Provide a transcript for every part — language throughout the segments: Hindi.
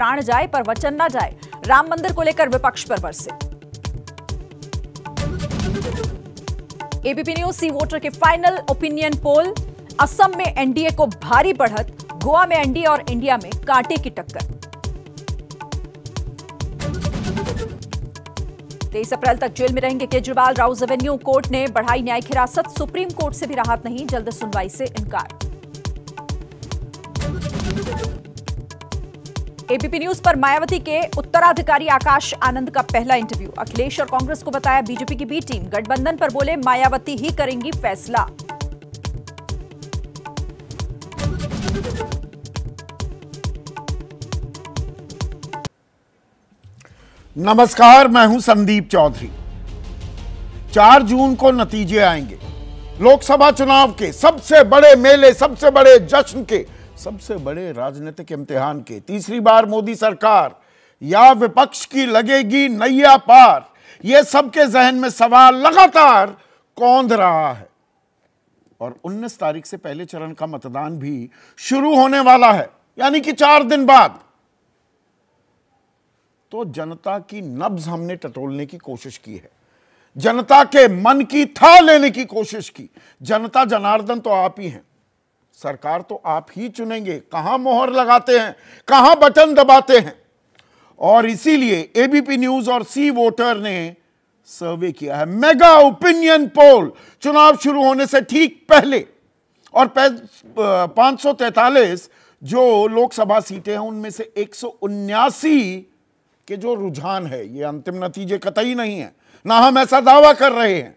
प्राण जाए पर वचन ना जाए राम मंदिर को लेकर विपक्ष पर बरसे एबीपी न्यूज सी वोटर के फाइनल ओपिनियन पोल असम में एनडीए को भारी बढ़त गोवा में एनडीए और इंडिया में कांटे की टक्कर तेईस अप्रैल तक जेल में रहेंगे केजरीवाल राउस एवेन्यू कोर्ट ने बढ़ाई न्यायिक हिरासत सुप्रीम कोर्ट से भी राहत नहीं जल्द सुनवाई से इनकार एबीपी न्यूज पर मायावती के उत्तराधिकारी आकाश आनंद का पहला इंटरव्यू अखिलेश और कांग्रेस को बताया बीजेपी की बी टीम गठबंधन पर बोले मायावती ही करेंगी फैसला नमस्कार मैं हूं संदीप चौधरी चार जून को नतीजे आएंगे लोकसभा चुनाव के सबसे बड़े मेले सबसे बड़े जश्न के सबसे बड़े राजनीतिक इम्तिहान के तीसरी बार मोदी सरकार या विपक्ष की लगेगी नैया पार ये सबके जहन में सवाल लगातार कौंध रहा है और 19 तारीख से पहले चरण का मतदान भी शुरू होने वाला है यानी कि चार दिन बाद तो जनता की नब्ज हमने टटोलने की कोशिश की है जनता के मन की था लेने की कोशिश की जनता जनार्दन तो आप ही हैं सरकार तो आप ही चुनेंगे कहां मोहर लगाते हैं कहां बटन दबाते हैं और इसीलिए एबीपी न्यूज और सी वोटर ने सर्वे किया है मेगा ओपिनियन पोल चुनाव शुरू होने से ठीक पहले और पांच सौ तैतालीस जो लोकसभा सीटें हैं उनमें से एक सौ उन्यासी के जो रुझान है ये अंतिम नतीजे कतई नहीं है ना हम ऐसा दावा कर रहे हैं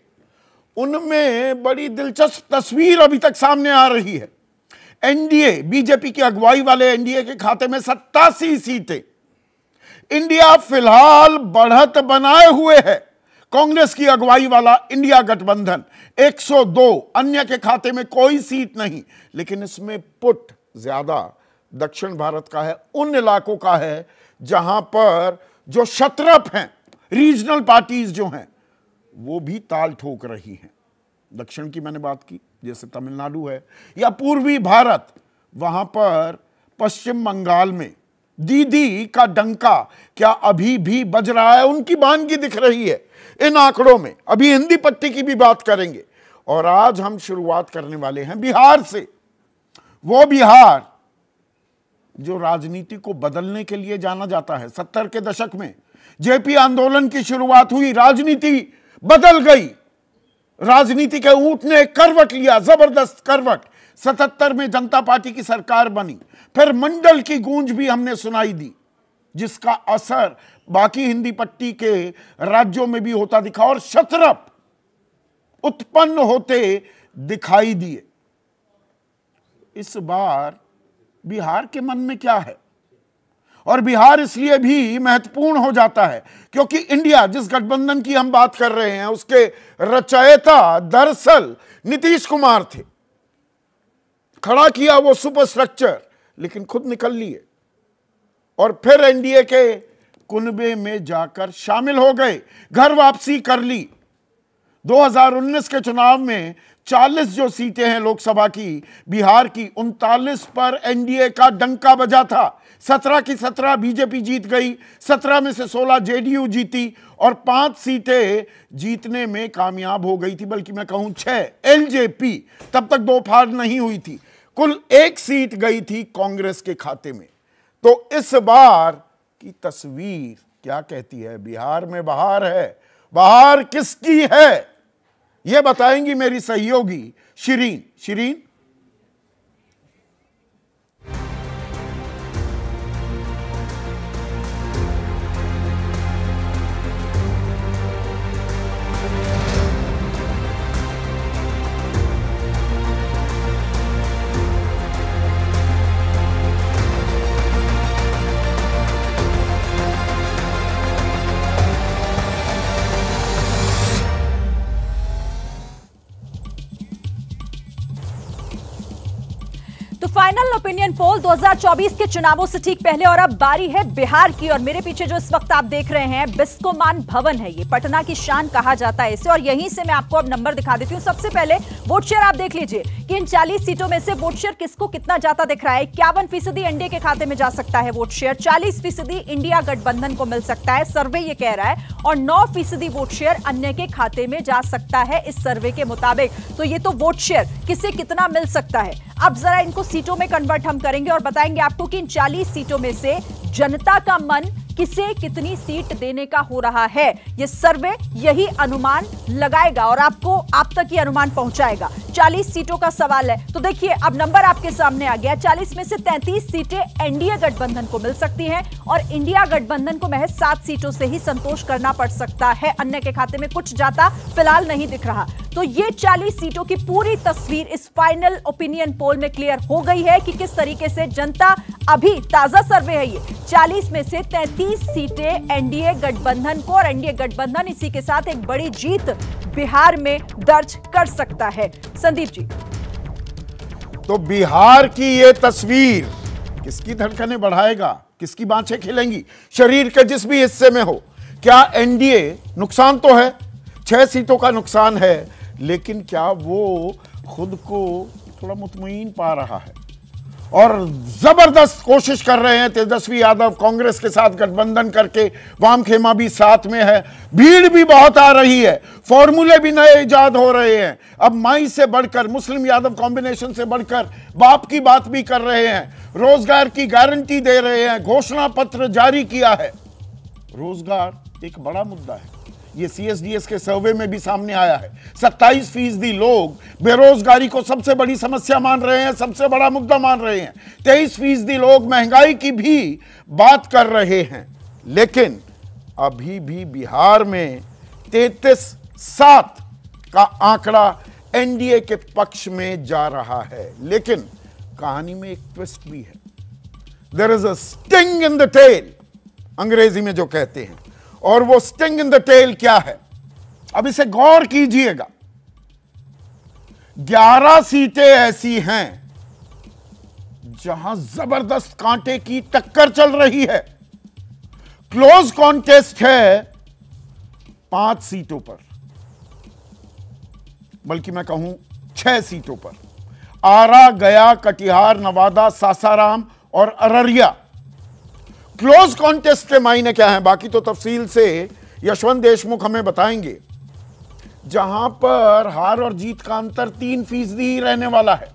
उनमें बड़ी दिलचस्प तस्वीर अभी तक सामने आ रही है एनडीए बीजेपी की अगुवाई वाले एनडीए के खाते में सत्तासी सीटें इंडिया फिलहाल बढ़त बनाए हुए है कांग्रेस की अगुवाई वाला इंडिया गठबंधन 102 अन्य के खाते में कोई सीट नहीं लेकिन इसमें पुट ज्यादा दक्षिण भारत का है उन इलाकों का है जहां पर जो शत्रप हैं रीजनल पार्टीज जो हैं वो भी ताल ठोक रही हैं दक्षिण की मैंने बात की जैसे तमिलनाडु है या पूर्वी भारत वहां पर पश्चिम बंगाल में दीदी का डंका क्या अभी भी बज रहा है उनकी बानगी दिख रही है इन आंकड़ों में अभी हिंदी पट्टी की भी बात करेंगे और आज हम शुरुआत करने वाले हैं बिहार से वो बिहार जो राजनीति को बदलने के लिए जाना जाता है सत्तर के दशक में जेपी आंदोलन की शुरुआत हुई राजनीति बदल गई राजनीति के ऊंट ने करवट लिया जबरदस्त करवट सतहत्तर में जनता पार्टी की सरकार बनी फिर मंडल की गूंज भी हमने सुनाई दी जिसका असर बाकी हिंदी पट्टी के राज्यों में भी होता दिखा और शतरप उत्पन्न होते दिखाई दिए इस बार बिहार के मन में क्या है और बिहार इसलिए भी महत्वपूर्ण हो जाता है क्योंकि इंडिया जिस गठबंधन की हम बात कर रहे हैं उसके रचयिता दरअसल नीतीश कुमार थे खड़ा किया वो सुपर स्ट्रक्चर लेकिन खुद निकल लिए और फिर एनडीए के कुनबे में जाकर शामिल हो गए घर वापसी कर ली 2019 के चुनाव में 40 जो सीटें हैं लोकसभा की बिहार की उनतालीस पर एनडीए का डंका बजा था सत्रह की सत्रह बीजेपी जीत गई सत्रह में से सोलह जेडीयू जीती और पांच सीटें जीतने में कामयाब हो गई थी बल्कि मैं कहूं छह एलजेपी तब तक दो फाड़ नहीं हुई थी कुल एक सीट गई थी कांग्रेस के खाते में तो इस बार की तस्वीर क्या कहती है बिहार में बाहर है बाहर किसकी है यह बताएंगी मेरी सहयोगी Shirin Shirin final opinion poll 2024 के चुनावों से ठीक पहले और अब बारी है बिहार की और मेरे पीछे जो इस वक्त आप देख रहे हैं बिस्कोमान भवन है ये पटना की शान कहा जाता है इसे और यहीं से मैं आपको अब नंबर दिखा देती हूँ सबसे पहले वोट शेयर आप देख लीजिए कि इन 40 सीटों में से वोट शेयर किसको कितना जाता दिख रहा है इक्यावन फीसदी एनडीए के खाते में जा सकता है वोट शेयर चालीस फीसदी इंडिया गठबंधन को मिल सकता है सर्वे ये कह रहा है और नौ फीसदी वोट शेयर अन्य के खाते में जा सकता है इस सर्वे के मुताबिक तो ये तो वोट शेयर किसे कितना मिल सकता है अब जरा इनको सीटों सीटों में कन्वर्ट हम करेंगे और बताएंगे आपको कि इन 40 सीटों में से जनता का मन किसे कितनी सीट देने का हो रहा है ये सर्वे यही अनुमान लगाएगा और आपको आप तक ये अनुमान पहुंचाएगा 40 सीटों का सवाल है तो देखिए अब नंबर आपके सामने आ गया 40 में से 33 सीटें एनडीए गठबंधन को मिल सकती हैं और इंडिया गठबंधन को महज सात सीटों से ही संतोष करना पड़ सकता है अन्य के खाते में कुछ जाता फिलहाल नहीं दिख रहा तो ये 40 सीटों की पूरी तस्वीर इस फाइनल ओपिनियन पोल में क्लियर हो गई है कि किस तरीके से जनता अभी ताजा सर्वे है ये 40 में से तैतीस 30 सीटें एनडीए गठबंधन को और एनडीए गठबंधन इसी के साथ एक बड़ी जीत बिहार में दर्ज कर सकता है संदीप जी तो बिहार की ये तस्वीर किसकी धड़कने बढ़ाएगा किसकी बांछे खिलेंगी शरीर के जिस भी हिस्से में हो क्या एनडीए नुकसान तो है छह सीटों का नुकसान है लेकिन क्या वो खुद को थोड़ा मुतमिन पा रहा है और ज़बरदस्त कोशिश कर रहे हैं तेजस्वी यादव कांग्रेस के साथ गठबंधन करके वाम खेमा भी साथ में है भीड़ भी बहुत आ रही है फॉर्मूले भी नए ईजाद हो रहे हैं अब माई से बढ़कर मुस्लिम यादव कॉम्बिनेशन से बढ़कर बाप की बात भी कर रहे हैं रोजगार की गारंटी दे रहे हैं घोषणा पत्र जारी किया है रोजगार एक बड़ा मुद्दा है ये सीएसडीएस के सर्वे में भी सामने आया है सत्ताईस फीसदी लोग बेरोजगारी को सबसे बड़ी समस्या मान रहे हैं सबसे बड़ा मुद्दा मान रहे हैं तेईस फीसदी लोग महंगाई की भी बात कर रहे हैं लेकिन अभी भी बिहार में तैतीस सात का आंकड़ा एनडीए के पक्ष में जा रहा है लेकिन कहानी में एक ट्विस्ट भी है there is a sting in the tail अंग्रेजी में जो कहते हैं और वो स्टिंग इन द टेल क्या है अब इसे गौर कीजिएगा ग्यारह सीटें ऐसी हैं जहां जबरदस्त कांटे की टक्कर चल रही है क्लोज कॉन्टेस्ट है पांच सीटों पर बल्कि मैं कहूं छह सीटों पर आरा गया कटिहार नवादा सासाराम और अररिया क्लोज कॉन्टेस्ट के मायने क्या है बाकी तो तफसील से यशवंत देशमुख हमें बताएंगे जहां पर हार और जीत का अंतर तीन फीसदी ही रहने वाला है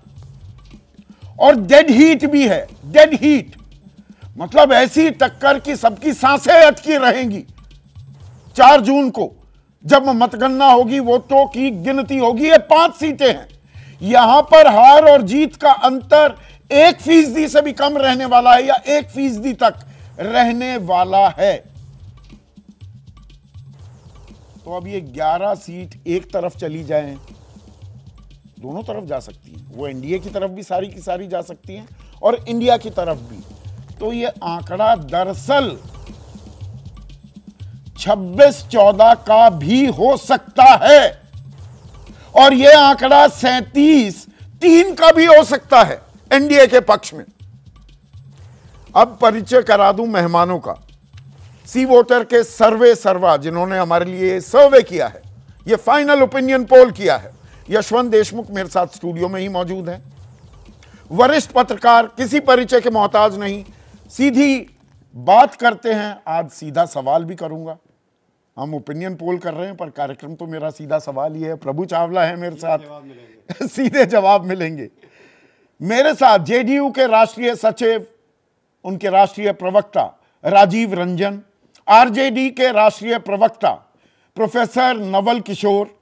और डेड हीट भी है डेड हीट मतलब ऐसी टक्कर की सबकी सांसें अटकी रहेंगी चार जून को जब मतगणना होगी वोटों की गिनती होगी ये पांच सीटें हैं यहां पर हार और जीत का अंतर एक फीसदी से भी कम रहने वाला है या एक फीसदी तक रहने वाला है तो अब ये 11 सीट एक तरफ चली जाएं दोनों तरफ जा सकती हैं वो एनडीए की तरफ भी सारी की सारी जा सकती हैं और इंडिया की तरफ भी तो ये आंकड़ा दरअसल 26-14 का भी हो सकता है और यह आंकड़ा 37 तीन का भी हो सकता है एनडीए के पक्ष में अब परिचय करा दूं मेहमानों का सी वोटर के सर्वे सर्वा जिन्होंने हमारे लिए सर्वे किया है ये फाइनल ओपिनियन पोल किया है यशवंत देशमुख मेरे साथ स्टूडियो में ही मौजूद हैं वरिष्ठ पत्रकार किसी परिचय के मोहताज नहीं सीधी बात करते हैं आज सीधा सवाल भी करूंगा हम ओपिनियन पोल कर रहे हैं पर कार्यक्रम तो मेरा सीधा सवाल ही है प्रभु चावला है मेरे साथ सीधे जवाब मिलेंगे मेरे साथ जेडीयू के राष्ट्रीय सचिव उनके राष्ट्रीय प्रवक्ता राजीव रंजन आरजेडी के राष्ट्रीय प्रवक्ता प्रोफेसर नवल किशोर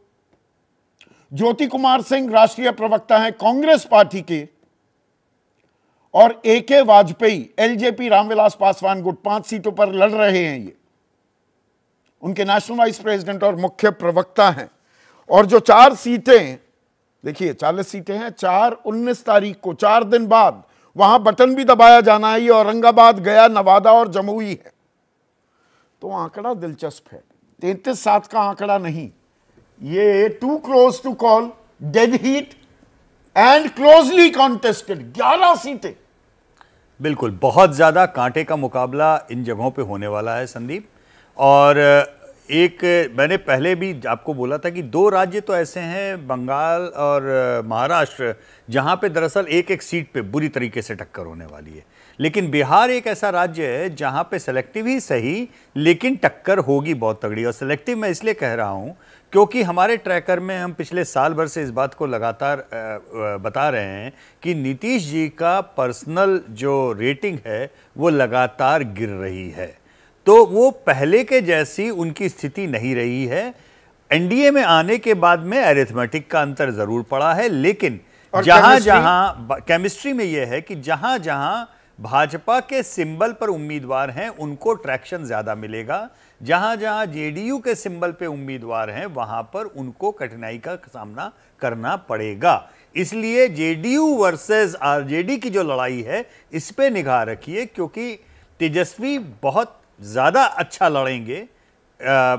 ज्योति कुमार सिंह राष्ट्रीय प्रवक्ता हैं कांग्रेस पार्टी के और ए के वाजपेयी एलजेपी रामविलास पासवान गुट पांच सीटों पर लड़ रहे हैं ये उनके नेशनल वाइस प्रेसिडेंट और मुख्य प्रवक्ता हैं और जो चार सीटें देखिए चालीस सीटें हैं चार उन्नीस तारीख को चार दिन बाद वहां बटन भी दबाया जाना है ये औरंगाबाद गया नवादा और जमुई है तो आंकड़ा दिलचस्प है तैतीस सात का आंकड़ा नहीं ये too close to call dead heat and closely contested ग्यारह सीटें बिल्कुल बहुत ज़्यादा कांटे का मुकाबला इन जगहों पे होने वाला है संदीप और एक मैंने पहले भी आपको बोला था कि दो राज्य तो ऐसे हैं बंगाल और महाराष्ट्र जहां पे दरअसल एक एक सीट पे बुरी तरीके से टक्कर होने वाली है लेकिन बिहार एक ऐसा राज्य है जहां पे सेलेक्टिव ही सही लेकिन टक्कर होगी बहुत तगड़ी और सेलेक्टिव मैं इसलिए कह रहा हूं क्योंकि हमारे ट्रैकर में हम पिछले साल भर से इस बात को लगातार बता रहे हैं कि नीतीश जी का पर्सनल जो रेटिंग है वो लगातार गिर रही है तो वो पहले के जैसी उनकी स्थिति नहीं रही है एनडीए में आने के बाद में एरिथमेटिक का अंतर जरूर पड़ा है लेकिन जहां जहां केमिस्ट्री में यह है कि जहां जहां भाजपा के सिंबल पर उम्मीदवार हैं उनको ट्रैक्शन ज्यादा मिलेगा जहां जहां जेडीयू के सिंबल पे उम्मीदवार हैं वहां पर उनको कठिनाई का सामना करना पड़ेगा इसलिए जेडीयू वर्सेस आरजेडी की जो लड़ाई है इस पे निगाह रखिए क्योंकि तेजस्वी बहुत ज़्यादा अच्छा लड़ेंगे आ,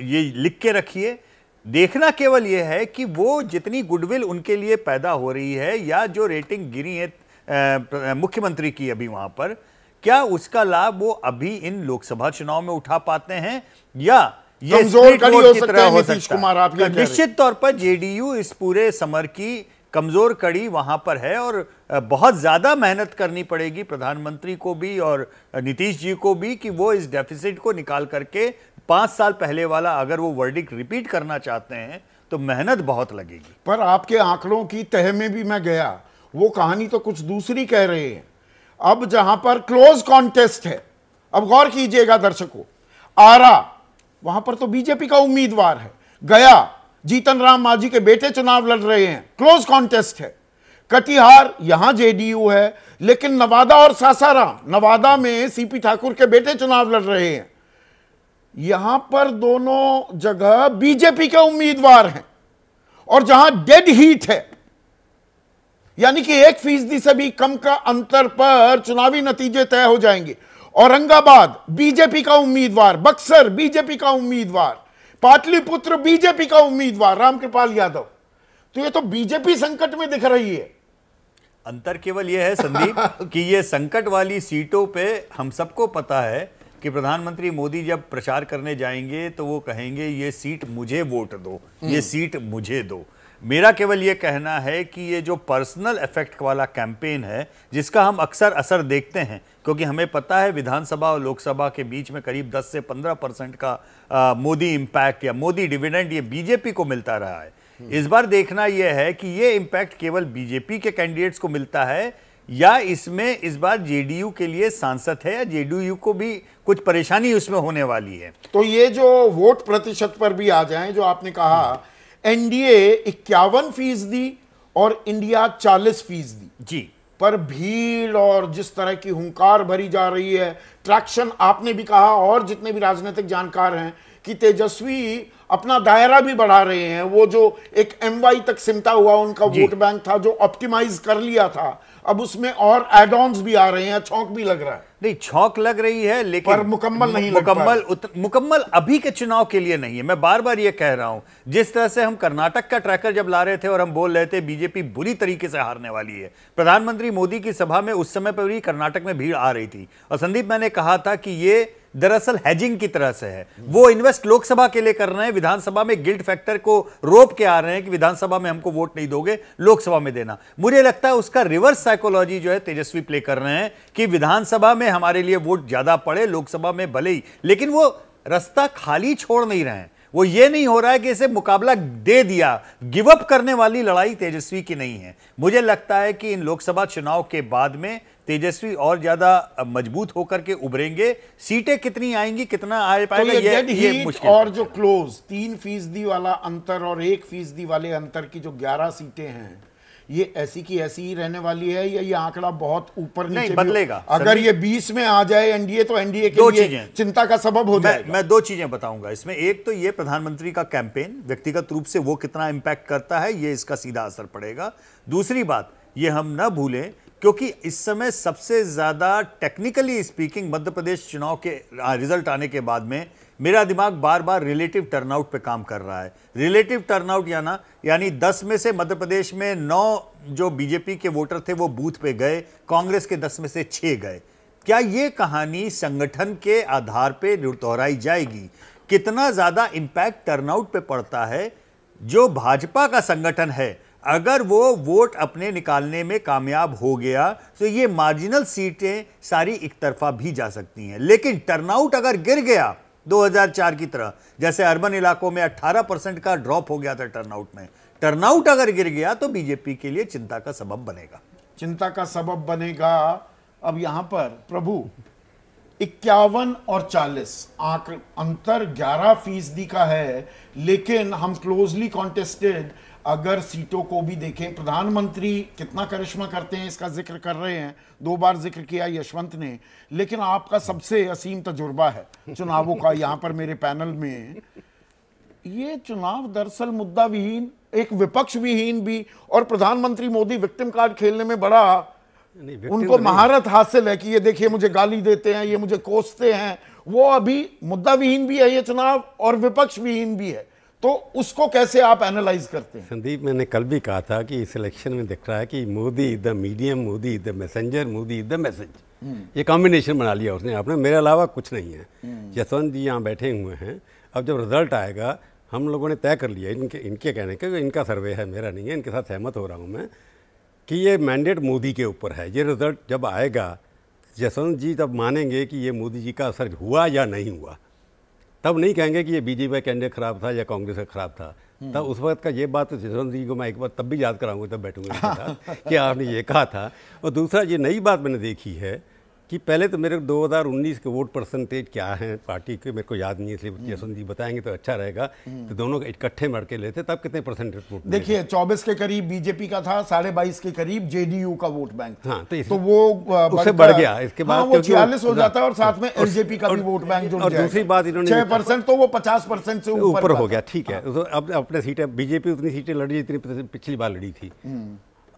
ये लिख के रखिए देखना केवल ये है कि वो जितनी गुडविल उनके लिए पैदा हो रही है या जो रेटिंग गिरी है मुख्यमंत्री की अभी वहाँ पर क्या उसका लाभ वो अभी इन लोकसभा चुनाव में उठा पाते हैं या ये हो, हो सकता है तो निश्चित तौर पर जेडीयू इस पूरे समर की कमज़ोर कड़ी वहाँ पर है और बहुत ज़्यादा मेहनत करनी पड़ेगी प्रधानमंत्री को भी और नीतीश जी को भी कि वो इस डेफिसिट को निकाल करके पाँच साल पहले वाला अगर वो वर्डिक रिपीट करना चाहते हैं तो मेहनत बहुत लगेगी पर आपके आंकड़ों की तह में भी मैं गया वो कहानी तो कुछ दूसरी कह रहे हैं अब जहां पर क्लोज कॉन्टेस्ट है अब गौर कीजिएगा दर्शकों आरा वहां पर तो बीजेपी का उम्मीदवार है गया जीतन राम मांझी के बेटे चुनाव लड़ रहे हैं क्लोज कॉन्टेस्ट है कटिहार यहां जेडीयू है लेकिन नवादा और सासाराम नवादा में सीपी ठाकुर के बेटे चुनाव लड़ रहे हैं यहां पर दोनों जगह बीजेपी के उम्मीदवार हैं और जहां डेड हीट है यानी कि एक फीसदी से भी कम का अंतर पर चुनावी नतीजे तय हो जाएंगे औरंगाबाद बीजेपी का उम्मीदवार बक्सर बीजेपी का उम्मीदवार पाटलिपुत्र बीजेपी का उम्मीदवार रामकृपाल यादव तो ये तो बीजेपी संकट में दिख रही है अंतर केवल यह है संदीप कि यह संकट वाली सीटों पे हम सबको पता है कि प्रधानमंत्री मोदी जब प्रचार करने जाएंगे तो वो कहेंगे ये सीट मुझे वोट दो ये हम्म। सीट मुझे दो मेरा केवल ये कहना है कि ये जो पर्सनल इफेक्ट वाला कैंपेन है जिसका हम अक्सर असर देखते हैं क्योंकि हमें पता है विधानसभा और लोकसभा के बीच में करीब 10 से 15 परसेंट का आ, मोदी इंपैक्ट या मोदी डिविडेंड ये बीजेपी को मिलता रहा है हम्म। इस बार देखना यह है कि ये इंपैक्ट केवल बीजेपी के कैंडिडेट्स को मिलता है या इसमें इस बार जेडीयू के लिए सांसद है या जेडीयू को भी कुछ परेशानी उसमें होने वाली है तो ये जो वोट प्रतिशत पर भी आ जाए जो आपने कहा एनडीए हम्म। इक्यावन फीसदी और इंडिया चालीस फीसदी जी पर भीड़ और जिस तरह की हुंकार भरी जा रही है ट्रैक्शन आपने भी कहा और जितने भी राजनीतिक जानकार हैं कि तेजस्वी अपना दायरा भी बढ़ा रहे हैं वो जो एक एम तक सिमटा हुआ उनका वोट बैंक था जो ऑप्टिमाइज कर लिया था अब उसमें और एड ऑन भी आ रहे हैं चौक भी लग रहा है नहीं छौक लग रही है लेकिन पर मुकम्मल नहीं मुकम्मल मुकम्मल अभी के चुनाव के लिए नहीं है मैं बार बार ये कह रहा हूं जिस तरह से हम कर्नाटक का ट्रैकर जब ला रहे थे और हम बोल रहे थे बीजेपी बुरी तरीके से हारने वाली है प्रधानमंत्री मोदी की सभा में उस समय पर भी कर्नाटक में भीड़ आ रही थी और संदीप मैंने कहा था कि ये दरअसल हैजिंग की तरह से है वो इन्वेस्ट लोकसभा के लिए कर रहे हैं विधानसभा में गिल्ट फैक्टर को रोप के आ रहे हैं कि विधानसभा में हमको वोट नहीं दोगे लोकसभा में देना मुझे लगता है उसका रिवर्स साइकोलॉजी जो है तेजस्वी प्ले कर रहे हैं कि विधानसभा में हमारे लिए वोट ज्यादा पड़े लोकसभा में भले ही लेकिन वो रास्ता खाली छोड़ नहीं रहे हैं वो ये नहीं हो रहा है कि इसे मुकाबला दे दिया गिव अप करने वाली लड़ाई तेजस्वी की नहीं है मुझे लगता है कि इन लोकसभा चुनाव के बाद में तेजस्वी और ज्यादा मजबूत होकर के उभरेंगे सीटें कितनी आएंगी कितना आ तो पाएगा तो ये, ये, ये मुश्किल और जो क्लोज तीन फीसदी वाला अंतर और एक फीसदी वाले अंतर की जो ग्यारह सीटें हैं ये ऐसी की ऐसी ही रहने वाली है या ये आंकड़ा बहुत ऊपर नहीं बदलेगा अगर ये बीस में आ जाए एनडीए तो एनडीए के लिए चिंता का सबब हो जाए मैं दो चीजें बताऊंगा इसमें एक तो ये प्रधानमंत्री का कैंपेन व्यक्तिगत रूप से वो कितना इंपैक्ट करता है ये इसका सीधा असर पड़ेगा दूसरी बात ये हम ना भूलें क्योंकि इस समय सबसे ज़्यादा टेक्निकली स्पीकिंग मध्य प्रदेश चुनाव के रिजल्ट आने के बाद में मेरा दिमाग बार बार रिलेटिव टर्नआउट पे काम कर रहा है रिलेटिव टर्नआउट या ना यानी 10 में से मध्य प्रदेश में नौ जो बीजेपी के वोटर थे वो बूथ पे गए कांग्रेस के 10 में से छः गए क्या ये कहानी संगठन के आधार पे दोहराई जाएगी कितना ज़्यादा इम्पैक्ट टर्नआउट पे पड़ता है जो भाजपा का संगठन है अगर वो वोट अपने निकालने में कामयाब हो गया तो ये मार्जिनल सीटें सारी एक तरफा भी जा सकती हैं लेकिन टर्नआउट अगर गिर गया 2004 की तरह जैसे अर्बन इलाकों में 18 परसेंट का ड्रॉप हो गया था टर्नआउट में टर्नआउट अगर गिर गया तो बीजेपी के लिए चिंता का सबब बनेगा चिंता का सबब बनेगा अब यहां पर प्रभु इक्यावन और 40 आंक अंतर 11 फीसदी का है लेकिन हम क्लोजली कॉन्टेस्टेड अगर सीटों को भी देखें प्रधानमंत्री कितना करिश्मा करते हैं इसका जिक्र कर रहे हैं दो बार जिक्र किया यशवंत ने लेकिन आपका सबसे असीम तजुर्बा है चुनावों का यहां पर मेरे पैनल में ये चुनाव दरअसल मुद्दा विहीन एक विपक्ष विहीन भी और प्रधानमंत्री मोदी विक्टिम कार्ड खेलने में बड़ा उनको महारत हासिल है कि ये देखिए मुझे गाली देते हैं ये मुझे कोसते हैं वो अभी मुद्दा विहीन भी है ये चुनाव और विपक्ष विहीन भी है तो उसको कैसे आप एनालाइज करते हैं संदीप मैंने कल भी कहा था कि इस इलेक्शन में दिख रहा है कि Modi the medium Modi the messenger Modi the message hmm. ये कॉम्बिनेशन बना लिया उसने आपने मेरे अलावा कुछ नहीं है हम्म। जसवंत जी यहाँ बैठे हुए हैं अब जब रिजल्ट आएगा हम लोगों ने तय कर लिया इनके इनके कहने का इनका सर्वे है मेरा नहीं है इनके साथ सहमत हो रहा हूँ मैं कि ये मैंडेट मोदी के ऊपर है ये रिजल्ट जब आएगा जसवंत जी तब मानेंगे कि ये मोदी जी का असर हुआ या नहीं हुआ तब नहीं कहेंगे कि ये बीजेपी का कैंडिडेट खराब था या कांग्रेस का खराब था हम्म। तब उस वक्त का ये बात तो जसवंत जी को मैं एक बार तब भी याद कराऊंगा तब बैठूंगा कि आपने ये कहा था और दूसरा ये नई बात मैंने देखी है कि पहले तो मेरे को 2019 के वोट परसेंटेज क्या हैं पार्टी के मेरे को याद नहीं है इसलिए हम्म। यशवंत जी बताएंगे तो अच्छा रहेगा हम्म। तो दोनों इकट्ठे मर के लेते तब कितने परसेंटेज वोट देखिए 24 के करीब बीजेपी का था साढ़े बाईस के करीब जेडीयू का वोट बैंक हाँ तो, तो वो उससे बढ़ गया इसके हाँ, बाद हाँ, वो छियालीस हो जाता है और साथ में एलजेपी का भी वोट बैंक और दूसरी बात इन्होंने छह परसेंट तो वो पचास परसेंट से ऊपर हो गया ठीक है हाँ। तो अब अपने सीटें बीजेपी उतनी सीटें लड़ी जितनी पिछली बार लड़ी थी हम्म।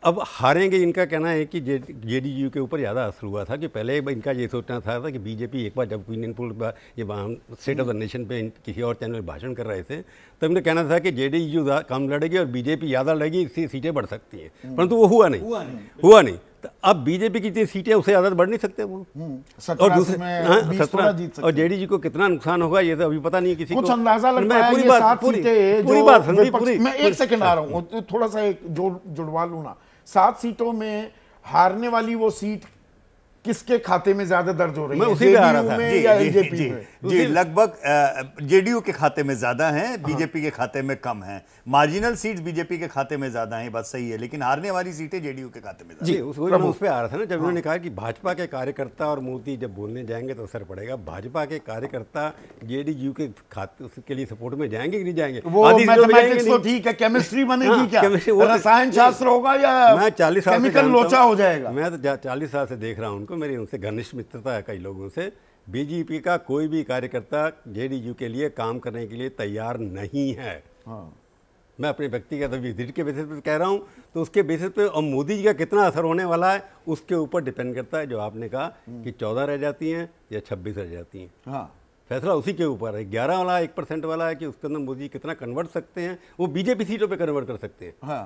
अब हारेंगे इनका कहना है कि जे जे के ऊपर ज़्यादा असर हुआ था कि पहले इनका ये सोचना था, था कि बीजेपी एक बार जब क्वीन पुल ये वहाँ स्टेट ऑफ द नेशन पे किसी और चैनल भाषण कर रहे थे तो इनका कहना था कि जे डी कम लड़ेगी और बीजेपी ज़्यादा लड़ेगी इससे सीटें बढ़ सकती हैं हम्म। परंतु वो हुआ नहीं हुआ नहीं, हुआ नहीं। तो अब बीजेपी की जितनी सीटें उससे ज़्यादा बढ़ नहीं सकते वो हम्म। और दूसरे हाँ, सत्रह और जेडी जी को कितना नुकसान होगा ये तो अभी पता नहीं है किसी कुछ को अंदाजा लग है पूरी बात पूरी, पूरी बात मैं एक सेकंड आ रहा हूँ हाँ। तो थोड़ा सा एक जुड़वा लू ना सात सीटों में हारने वाली वो सीट किसके खाते में ज्यादा दर्ज हो रही है उसी आ जी, या जी, जी लगभग जेडीयू के खाते में ज्यादा हैं हाँ। बीजेपी के खाते में कम हैं मार्जिनल सीट्स बीजेपी के खाते में ज्यादा हैं बात सही है लेकिन हारने वाली सीटें जेडीयू के खाते में जी उस उस पर आ रहा था ना जब उन्होंने हाँ। कहा कि भाजपा के कार्यकर्ता और मोदी जब बोलने जाएंगे तो असर पड़ेगा भाजपा के कार्यकर्ता जेडीयू के खाते उसके लिए सपोर्ट में जाएंगे कि नहीं जाएंगे तो ठीक है केमिस्ट्री हाँ, बनेगी रसायन शास्त्र होगा या मैं चालीस साल लोचा हो जाएगा मैं तो चालीस साल से देख रहा हूँ उनको मेरी उनसे घनिष्ठ मित्रता है कई लोगों से बीजेपी का कोई भी कार्यकर्ता जे के लिए काम करने के लिए तैयार नहीं है हाँ। मैं अपने व्यक्तिगत विजिट के बेसिस पर कह रहा हूँ तो उसके बेसिस पे और मोदी जी का कितना असर होने वाला है उसके ऊपर डिपेंड करता है जो आपने कहा हम्म। कि चौदह रह जाती हैं या छब्बीस रह जाती हैं हाँ फैसला उसी के ऊपर है ग्यारह वाला एक परसेंट वाला है कि उसके अंदर मोदी कितना कन्वर्ट सकते हैं वो बीजेपी सीटों पर कन्वर्ट कर सकते हैं हाँ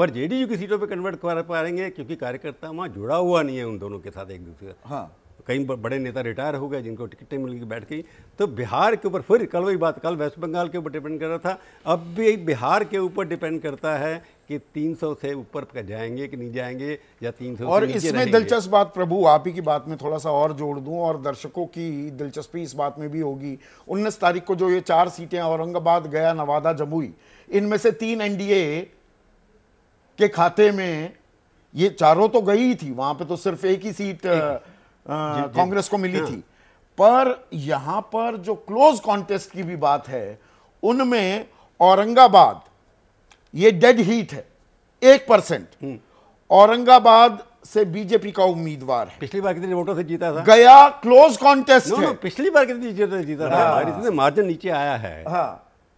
पर जेडीयू की सीटों पे कन्वर्ट कर पाएंगे क्योंकि कार्यकर्ता वहाँ जुड़ा हुआ नहीं है उन दोनों के साथ एक दूसरे का हाँ कई बड़े नेता रिटायर हो गए जिनको टिकटें मिल गई बैठ गई तो बिहार के ऊपर फिर कल वही बात कल वेस्ट बंगाल के ऊपर डिपेंड कर रहा था अब भी बिहार के ऊपर डिपेंड करता है कि 300 से ऊपर जाएंगे कि नहीं जाएंगे या 300 और इसमें दिलचस्प बात प्रभु आप ही की बात में थोड़ा सा और जोड़ दूं और दर्शकों की दिलचस्पी इस बात में भी होगी उन्नीस तारीख को जो ये चार सीटें औरंगाबाद गया नवादा जमुई इनमें से तीन एनडीए के खाते में ये चारों तो गई थी वहां पे तो सिर्फ एक ही सीट कांग्रेस को मिली हाँ। थी पर यहां पर जो क्लोज कॉन्टेस्ट की भी बात है उनमें औरंगाबाद ये डेड हीट है एक परसेंट हम्म। औरंगाबाद से बीजेपी का उम्मीदवार है पिछली बार कितने वोटों से जीता था गया क्लोज कॉन्टेस्ट पिछली बार कितनी जीता था, हाँ। इसमें मार्जिन नीचे आया है हाँ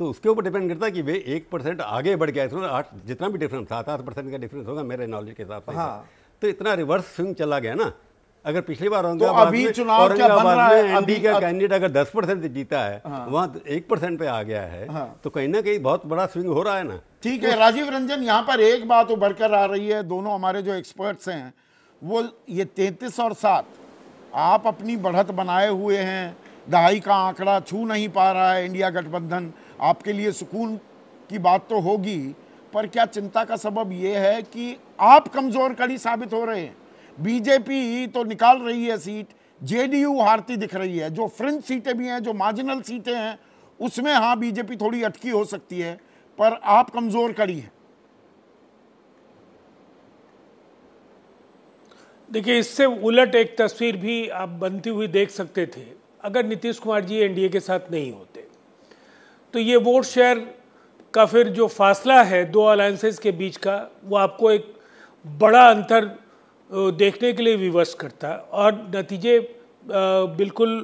तो उसके ऊपर डिपेंड करता है कि वे एक परसेंट आगे बढ़ गया इसमें आठ जितना भी डिफरेंस सात आठ परसेंट का डिफरेंस होगा मेरे नॉलेज के हिसाब से हाँ। तो इतना रिवर्स स्विंग चला गया ना अगर पिछली बार तो अभी चुनाव क्या बन रहा है एनडी का कैंडिडेट अगर दस परसेंट जीता है हाँ। वहाँ तो एक परसेंट पे आ गया है हाँ। तो कहीं ना कहीं बहुत बड़ा स्विंग हो रहा है ना ठीक तो है राजीव रंजन यहाँ पर एक बात उभर कर आ रही है दोनों हमारे जो एक्सपर्ट्स हैं वो ये तैतीस और सात आप अपनी बढ़त बनाए हुए हैं दहाई का आंकड़ा छू नहीं पा रहा है इंडिया गठबंधन आपके लिए सुकून की बात तो होगी पर क्या चिंता का सबब यह है कि आप कमज़ोर कड़ी साबित हो रहे हैं बीजेपी तो निकाल रही है सीट जेडीयू हारती दिख रही है जो फ्रेंच सीटें भी हैं जो मार्जिनल सीटें हैं उसमें हाँ बीजेपी थोड़ी अटकी हो सकती है पर आप कमज़ोर कड़ी है देखिए इससे उलट एक तस्वीर भी आप बनती हुई देख सकते थे अगर नीतीश कुमार जी एनडीए के साथ नहीं होते तो ये वोट शेयर का फिर जो फासला है दो अलायंसेस के बीच का वो आपको एक बड़ा अंतर देखने के लिए विवश करता है और नतीजे बिल्कुल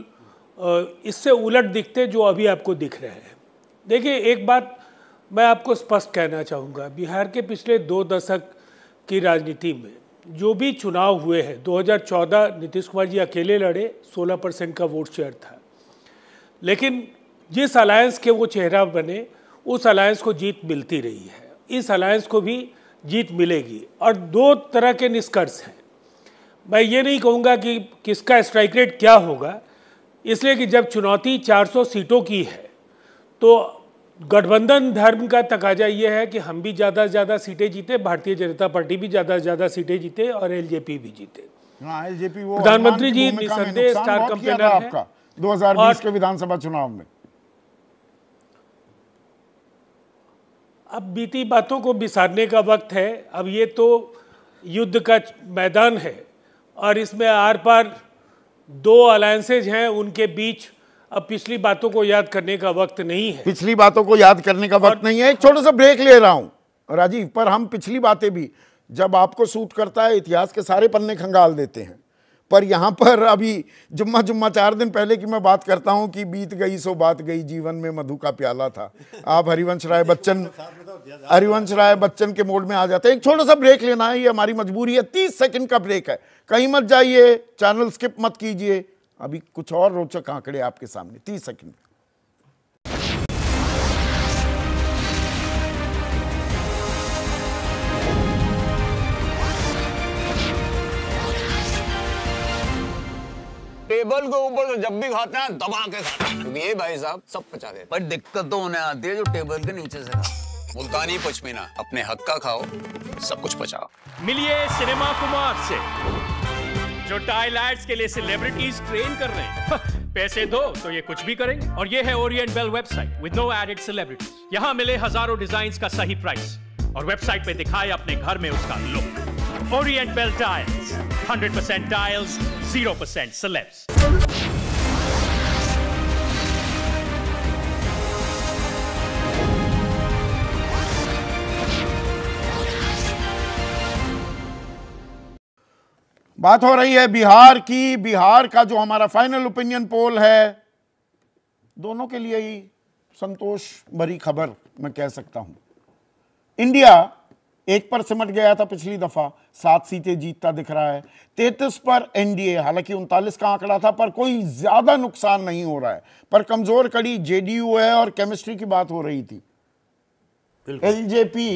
इससे उलट दिखते जो अभी आपको दिख रहे हैं देखिए एक बात मैं आपको स्पष्ट कहना चाहूँगा बिहार के पिछले दो दशक की राजनीति में जो भी चुनाव हुए हैं 2014 नीतीश कुमार जी अकेले लड़े 16 परसेंट का वोट शेयर था लेकिन जिस अलायंस के वो चेहरा बने उस अलायंस को जीत मिलती रही है इस अलायंस को भी जीत मिलेगी और दो तरह के निष्कर्ष हैं मैं ये नहीं कहूँगा कि किसका स्ट्राइक रेट क्या होगा इसलिए कि जब चुनौती 400 सीटों की है तो गठबंधन धर्म का तकाजा ये है कि हम भी ज़्यादा से ज़्यादा सीटें जीते भारतीय जनता पार्टी भी ज़्यादा से ज़्यादा सीटें जीते और एलजेपी भी जीते हाँ, प्रधानमंत्री जी निसंदेह स्टार कंपेनर है हजार के विधानसभा चुनाव में अब बीती बातों को बिसारने का वक्त है अब ये तो युद्ध का मैदान है और इसमें आर पार दो अलायंसेज हैं उनके बीच अब पिछली बातों को याद करने का वक्त नहीं है पिछली बातों को याद करने का वक्त नहीं है एक छोटा सा ब्रेक ले रहा हूं राजीव पर हम पिछली बातें भी जब आपको सूट करता है इतिहास के सारे पन्ने खंगाल देते हैं पर यहाँ पर अभी जुम्मा जुम्मा चार दिन पहले की मैं बात करता हूँ कि बीत गई सो बात गई जीवन में मधु का प्याला था आप हरिवंश राय बच्चन हरिवंश राय बच्चन के मोड में आ जाते हैं एक छोटा सा ब्रेक लेना है ये हमारी मजबूरी है तीस सेकंड का ब्रेक है कहीं मत जाइए चैनल स्किप मत कीजिए अभी कुछ और रोचक आंकड़े आपके सामने तीस सेकंड टेबल के ऊपर से जब भी खाते हैं दबा के खाते हैं क्योंकि ये भाई साहब सब पचा देते पर दिक्कत तो उन्हें आती है जो टेबल के नीचे से खाते मुल्तानी पचमीना अपने हक का खाओ सब कुछ पचाओ मिलिए सिनेमा कुमार से जो टाइलाइट्स के लिए सेलिब्रिटीज ट्रेन कर रहे हैं पैसे दो तो ये कुछ भी करेंगे और ये है Orient Bell website with no added celebrities यहाँ मिले हजारों डिजाइन का सही प्राइस और वेबसाइट पे दिखाए अपने घर में उसका look Orient Bell tiles 100% tiles zero percent celebs बात हो रही है बिहार की बिहार का जो हमारा फाइनल ओपिनियन पोल है दोनों के लिए ही संतोष भरी खबर मैं कह सकता हूं इंडिया एक पर सिमट गया था पिछली दफा सात सीटें जीतता दिख रहा है तैतीस पर एनडीए हालांकि उनतालीस का आंकड़ा था पर कोई ज्यादा नुकसान नहीं हो रहा है पर कमजोर कड़ी जेडीयू है और केमिस्ट्री की बात हो रही थी एलजेपी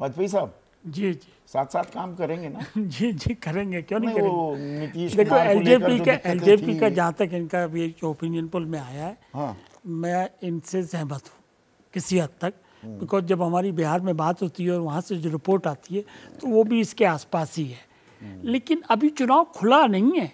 वाजपेयी साहब जी जी साथ साथ काम करेंगे ना जी जी करेंगे क्यों नहीं, नहीं करेंगे नीतीश देखो एलजेपी का एलजेपी का जहाँ तक इनका ओपिनियन पोल में आया है हाँ। मैं इनसे सहमत हूँ किसी हद तक बिकॉज जब हमारी बिहार में बात होती है और वहाँ से जो रिपोर्ट आती है तो वो भी इसके आसपास ही है लेकिन अभी चुनाव खुला नहीं है